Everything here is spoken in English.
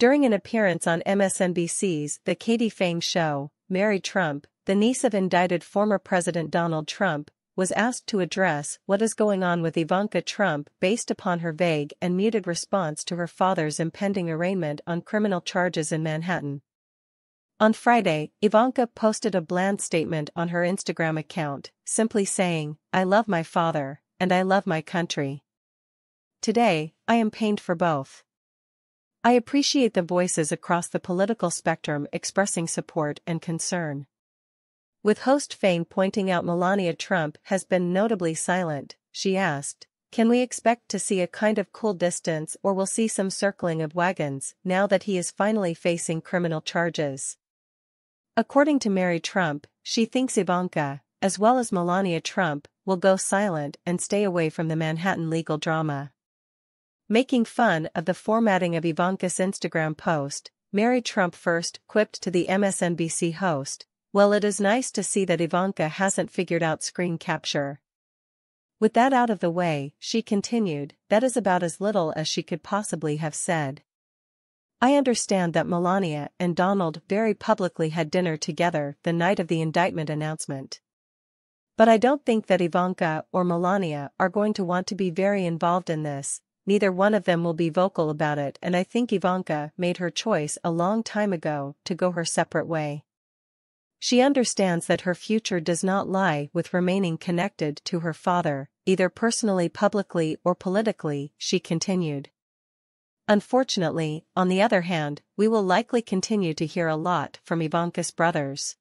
During an appearance on MSNBC's The Katie Fang Show, Mary Trump, the niece of indicted former President Donald Trump, was asked to address what is going on with Ivanka Trump based upon her vague and muted response to her father's impending arraignment on criminal charges in Manhattan. On Friday, Ivanka posted a bland statement on her Instagram account, simply saying, I love my father, and I love my country. Today, I am pained for both. I appreciate the voices across the political spectrum expressing support and concern. With host Fame pointing out Melania Trump has been notably silent, she asked, Can we expect to see a kind of cool distance or will see some circling of wagons now that he is finally facing criminal charges? According to Mary Trump, she thinks Ivanka, as well as Melania Trump, will go silent and stay away from the Manhattan legal drama. Making fun of the formatting of Ivanka's Instagram post, Mary Trump first quipped to the MSNBC host, Well, it is nice to see that Ivanka hasn't figured out screen capture. With that out of the way, she continued, That is about as little as she could possibly have said. I understand that Melania and Donald very publicly had dinner together the night of the indictment announcement. But I don't think that Ivanka or Melania are going to want to be very involved in this, neither one of them will be vocal about it and I think Ivanka made her choice a long time ago to go her separate way. She understands that her future does not lie with remaining connected to her father, either personally publicly or politically, she continued. Unfortunately, on the other hand, we will likely continue to hear a lot from Ivanka's brothers,